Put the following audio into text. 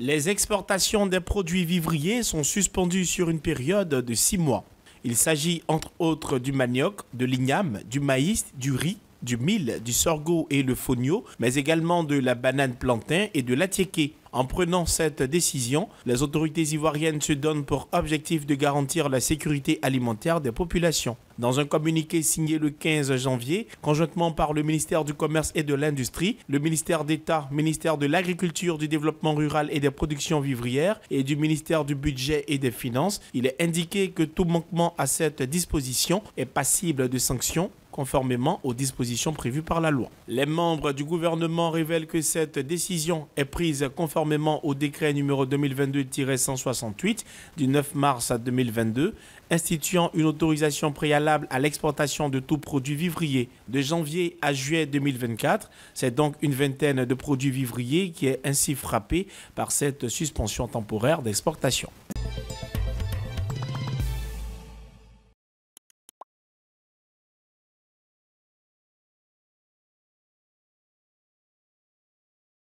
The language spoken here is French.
Les exportations des produits vivriers sont suspendues sur une période de six mois. Il s'agit entre autres du manioc, de l'igname, du maïs, du riz, du mil, du sorgho et le fonio, mais également de la banane plantain et de l'atiéké. En prenant cette décision, les autorités ivoiriennes se donnent pour objectif de garantir la sécurité alimentaire des populations. Dans un communiqué signé le 15 janvier, conjointement par le ministère du Commerce et de l'Industrie, le ministère d'État, ministère de l'Agriculture, du Développement rural et des productions vivrières et du ministère du Budget et des Finances, il est indiqué que tout manquement à cette disposition est passible de sanctions conformément aux dispositions prévues par la loi. Les membres du gouvernement révèlent que cette décision est prise conformément au décret numéro 2022-168 du 9 mars 2022 instituant une autorisation préalable à l'exportation de tout produit vivrier de janvier à juillet 2024. C'est donc une vingtaine de produits vivriers qui est ainsi frappée par cette suspension temporaire d'exportation.